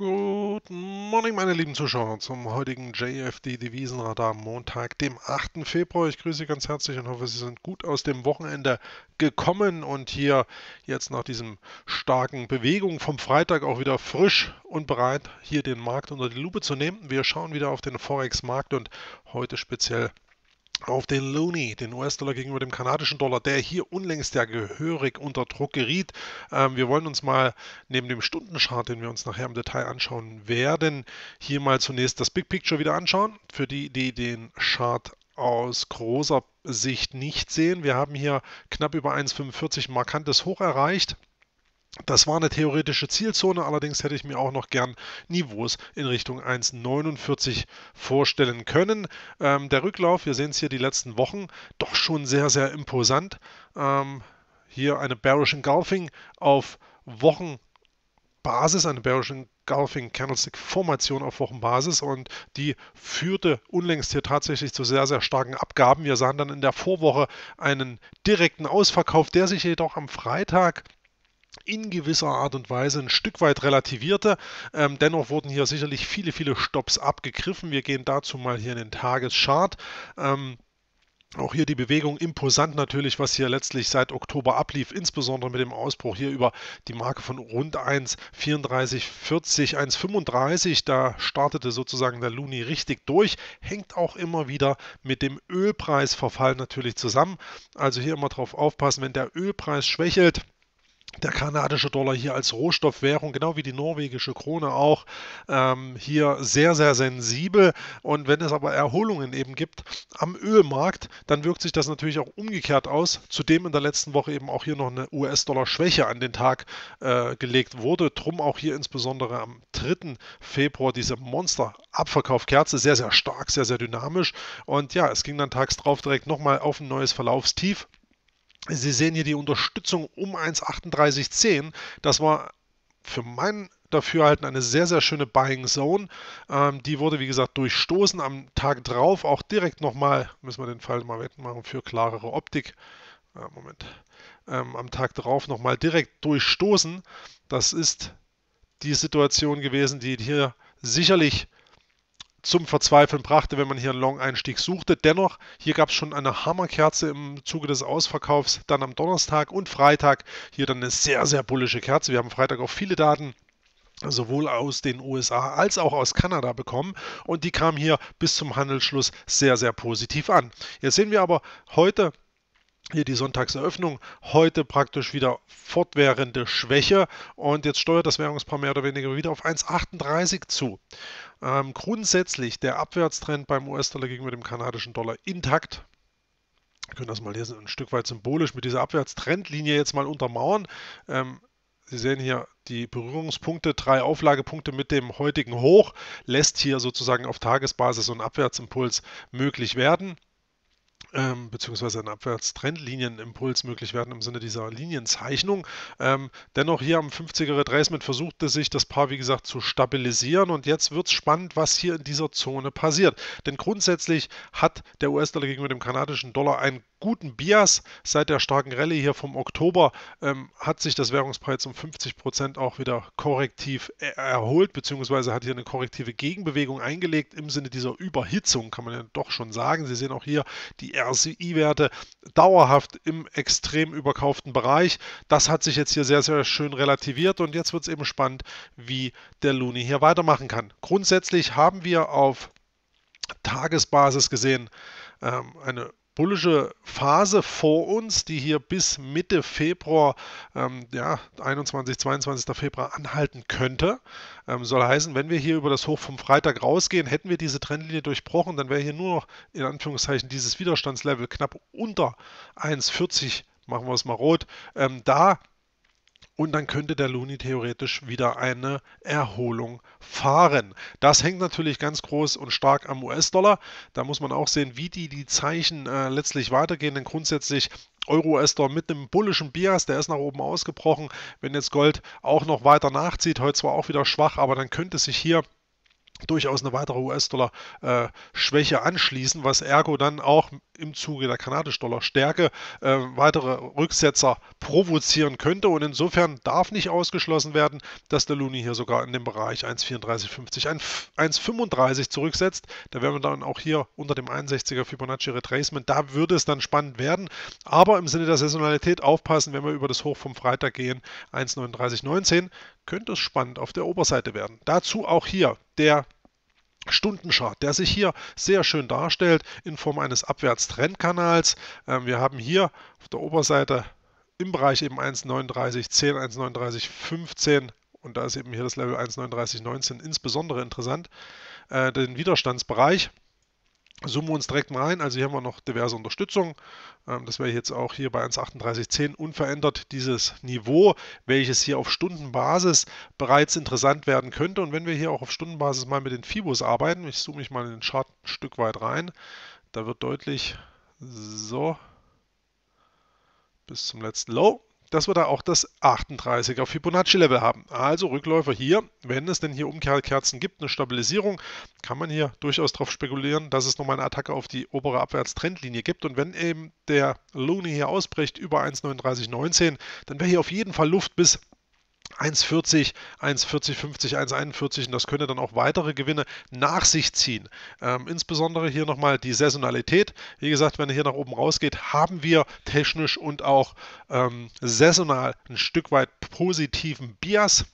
Guten Morgen, meine lieben Zuschauer, zum heutigen JFD Devisenradar Montag, dem 8. Februar. Ich grüße Sie ganz herzlich und hoffe, Sie sind gut aus dem Wochenende gekommen und hier jetzt nach diesem starken Bewegung vom Freitag auch wieder frisch und bereit, hier den Markt unter die Lupe zu nehmen. Wir schauen wieder auf den Forex-Markt und heute speziell auf den Looney, den US-Dollar gegenüber dem kanadischen Dollar, der hier unlängst ja gehörig unter Druck geriet. Ähm, wir wollen uns mal neben dem Stundenchart, den wir uns nachher im Detail anschauen werden, hier mal zunächst das Big Picture wieder anschauen. Für die, die den Chart aus großer Sicht nicht sehen, wir haben hier knapp über 1,45 markantes Hoch erreicht. Das war eine theoretische Zielzone, allerdings hätte ich mir auch noch gern Niveaus in Richtung 1,49 vorstellen können. Ähm, der Rücklauf, wir sehen es hier die letzten Wochen, doch schon sehr, sehr imposant. Ähm, hier eine Bearish Engulfing auf Wochenbasis, eine Bearish Engulfing Candlestick Formation auf Wochenbasis und die führte unlängst hier tatsächlich zu sehr, sehr starken Abgaben. Wir sahen dann in der Vorwoche einen direkten Ausverkauf, der sich jedoch am Freitag in gewisser Art und Weise ein Stück weit relativierte. Ähm, dennoch wurden hier sicherlich viele, viele Stops abgegriffen. Wir gehen dazu mal hier in den Tageschart. Ähm, auch hier die Bewegung imposant natürlich, was hier letztlich seit Oktober ablief, insbesondere mit dem Ausbruch hier über die Marke von rund 1,34, 1,35. Da startete sozusagen der Luni richtig durch. Hängt auch immer wieder mit dem Ölpreisverfall natürlich zusammen. Also hier immer drauf aufpassen, wenn der Ölpreis schwächelt der kanadische Dollar hier als Rohstoffwährung, genau wie die norwegische Krone auch, ähm, hier sehr, sehr sensibel. Und wenn es aber Erholungen eben gibt am Ölmarkt, dann wirkt sich das natürlich auch umgekehrt aus. Zudem in der letzten Woche eben auch hier noch eine US-Dollar-Schwäche an den Tag äh, gelegt wurde. Drum auch hier insbesondere am 3. Februar diese Monster-Abverkaufkerze, sehr, sehr stark, sehr, sehr dynamisch. Und ja, es ging dann tags drauf direkt nochmal auf ein neues Verlaufstief. Sie sehen hier die Unterstützung um 1,3810. Das war für mein Dafürhalten eine sehr, sehr schöne Buying Zone. Ähm, die wurde, wie gesagt, durchstoßen am Tag drauf. Auch direkt nochmal, müssen wir den Fall mal wegmachen für klarere Optik. Äh, Moment. Ähm, am Tag drauf nochmal direkt durchstoßen. Das ist die Situation gewesen, die hier sicherlich zum Verzweifeln brachte, wenn man hier einen Long-Einstieg suchte. Dennoch, hier gab es schon eine Hammerkerze im Zuge des Ausverkaufs, dann am Donnerstag und Freitag. Hier dann eine sehr, sehr bullische Kerze. Wir haben Freitag auch viele Daten sowohl aus den USA als auch aus Kanada bekommen und die kam hier bis zum Handelsschluss sehr, sehr positiv an. Jetzt sehen wir aber heute hier die Sonntagseröffnung, heute praktisch wieder fortwährende Schwäche und jetzt steuert das Währungspaar mehr oder weniger wieder auf 1,38 zu. Ähm, grundsätzlich der Abwärtstrend beim US-Dollar gegenüber dem kanadischen Dollar intakt. Wir können das mal hier ein Stück weit symbolisch mit dieser Abwärtstrendlinie jetzt mal untermauern. Ähm, Sie sehen hier die Berührungspunkte, drei Auflagepunkte mit dem heutigen Hoch, lässt hier sozusagen auf Tagesbasis so ein Abwärtsimpuls möglich werden ähm, beziehungsweise ein Abwärtstrendlinienimpuls möglich werden im Sinne dieser Linienzeichnung. Ähm, dennoch hier am 50er Retracement versuchte sich das Paar, wie gesagt, zu stabilisieren und jetzt wird es spannend, was hier in dieser Zone passiert. Denn grundsätzlich hat der US-Dollar gegenüber dem kanadischen Dollar einen guten Bias. Seit der starken Rallye hier vom Oktober ähm, hat sich das Währungspreis um 50% Prozent auch wieder korrektiv äh, erholt, beziehungsweise hat hier eine korrektive Gegenbewegung eingelegt im Sinne dieser Überhitzung, kann man ja doch schon sagen. Sie sehen auch hier die RCI-Werte dauerhaft im extrem überkauften Bereich. Das hat sich jetzt hier sehr, sehr schön relativiert und jetzt wird es eben spannend, wie der Looney hier weitermachen kann. Grundsätzlich haben wir auf Tagesbasis gesehen ähm, eine bullische Phase vor uns, die hier bis Mitte Februar, ähm, ja, 21, 22. Februar anhalten könnte. Ähm, soll heißen, wenn wir hier über das Hoch vom Freitag rausgehen, hätten wir diese Trendlinie durchbrochen, dann wäre hier nur noch in Anführungszeichen dieses Widerstandslevel knapp unter 1,40 machen wir es mal rot, ähm, da und dann könnte der Looney theoretisch wieder eine Erholung fahren. Das hängt natürlich ganz groß und stark am US-Dollar. Da muss man auch sehen, wie die, die Zeichen äh, letztlich weitergehen, denn grundsätzlich Euro-US-Dollar mit einem bullischen Bias, der ist nach oben ausgebrochen. Wenn jetzt Gold auch noch weiter nachzieht, heute zwar auch wieder schwach, aber dann könnte sich hier durchaus eine weitere US-Dollar-Schwäche äh, anschließen, was ergo dann auch im Zuge der kanadischen dollar stärke äh, weitere Rücksetzer provozieren könnte. Und insofern darf nicht ausgeschlossen werden, dass der Luni hier sogar in dem Bereich 1,3450, 1,35 zurücksetzt. Da wären wir dann auch hier unter dem 61er Fibonacci Retracement. Da würde es dann spannend werden. Aber im Sinne der Saisonalität aufpassen, wenn wir über das Hoch vom Freitag gehen, 1,3919, könnte es spannend auf der Oberseite werden. Dazu auch hier der Stundenchart, der sich hier sehr schön darstellt in Form eines Abwärtstrendkanals. Ähm, wir haben hier auf der Oberseite im Bereich eben 1,3910, 1,3915 und da ist eben hier das Level 1,3919 insbesondere interessant, äh, den Widerstandsbereich zoomen wir uns direkt mal ein. Also hier haben wir noch diverse Unterstützung. Ähm, das wäre jetzt auch hier bei 1,3810 unverändert dieses Niveau, welches hier auf Stundenbasis bereits interessant werden könnte. Und wenn wir hier auch auf Stundenbasis mal mit den Fibos arbeiten, ich zoome mich mal in den Chart ein Stück weit rein, da wird deutlich so bis zum letzten Low dass wir da auch das 38er Fibonacci-Level haben. Also Rückläufer hier, wenn es denn hier Umkehrkerzen gibt, eine Stabilisierung, kann man hier durchaus darauf spekulieren, dass es nochmal eine Attacke auf die obere Abwärtstrendlinie gibt. Und wenn eben der Looney hier ausbricht über 1,3919, dann wäre hier auf jeden Fall Luft bis 1,40, 1,40, 50, 1,41 und das könnte dann auch weitere Gewinne nach sich ziehen. Ähm, insbesondere hier nochmal die Saisonalität. Wie gesagt, wenn er hier nach oben rausgeht, haben wir technisch und auch ähm, saisonal ein Stück weit positiven Bias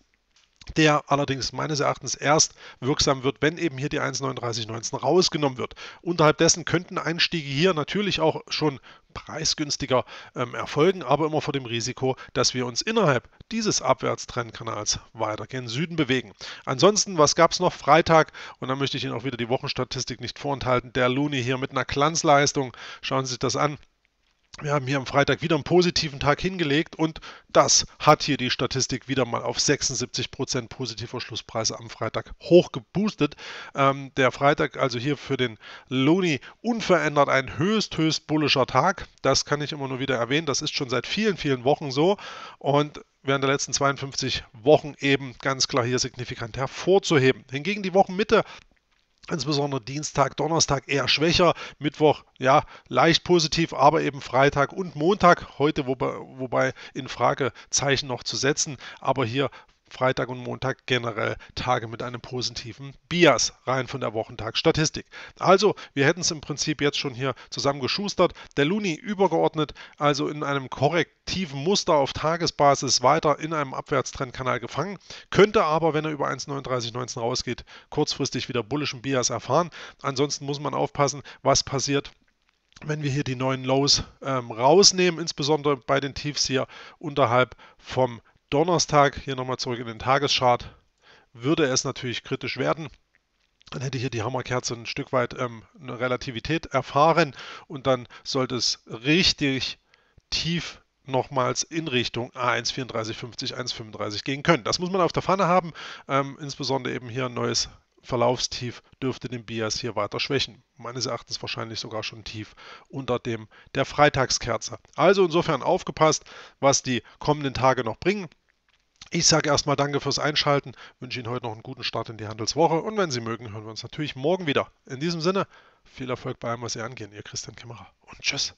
der allerdings meines Erachtens erst wirksam wird, wenn eben hier die 1,3919 rausgenommen wird. Unterhalb dessen könnten Einstiege hier natürlich auch schon preisgünstiger ähm, erfolgen, aber immer vor dem Risiko, dass wir uns innerhalb dieses Abwärtstrendkanals weiter gen Süden bewegen. Ansonsten, was gab es noch? Freitag, und dann möchte ich Ihnen auch wieder die Wochenstatistik nicht vorenthalten, der Luni hier mit einer Glanzleistung. Schauen Sie sich das an wir haben hier am Freitag wieder einen positiven Tag hingelegt und das hat hier die Statistik wieder mal auf 76% positiver Schlusspreise am Freitag hochgeboostet. Ähm, der Freitag also hier für den Looney unverändert ein höchst, höchst bullischer Tag. Das kann ich immer nur wieder erwähnen. Das ist schon seit vielen, vielen Wochen so und während der letzten 52 Wochen eben ganz klar hier signifikant hervorzuheben. Hingegen die Wochenmitte Insbesondere Dienstag, Donnerstag eher schwächer, Mittwoch ja leicht positiv, aber eben Freitag und Montag heute, wobei, wobei in Fragezeichen noch zu setzen, aber hier Freitag und Montag generell Tage mit einem positiven Bias rein von der Wochentagsstatistik. Also, wir hätten es im Prinzip jetzt schon hier zusammengeschustert. Der Luni übergeordnet, also in einem korrektiven Muster auf Tagesbasis weiter in einem Abwärtstrendkanal gefangen, könnte aber, wenn er über 1,3919 rausgeht, kurzfristig wieder bullischen Bias erfahren. Ansonsten muss man aufpassen, was passiert wenn wir hier die neuen Lows ähm, rausnehmen, insbesondere bei den Tiefs hier unterhalb vom Donnerstag, hier nochmal zurück in den Tageschart, würde es natürlich kritisch werden. Dann hätte hier die Hammerkerze ein Stück weit ähm, eine Relativität erfahren und dann sollte es richtig tief nochmals in Richtung a 13450 1,35 gehen können. Das muss man auf der Pfanne haben. Ähm, insbesondere eben hier ein neues Verlaufstief dürfte den Bias hier weiter schwächen. Meines Erachtens wahrscheinlich sogar schon tief unter dem der Freitagskerze. Also insofern aufgepasst, was die kommenden Tage noch bringen. Ich sage erstmal danke fürs Einschalten, wünsche Ihnen heute noch einen guten Start in die Handelswoche und wenn Sie mögen, hören wir uns natürlich morgen wieder. In diesem Sinne, viel Erfolg bei allem, was Sie angehen. Ihr Christian Kämmerer und tschüss.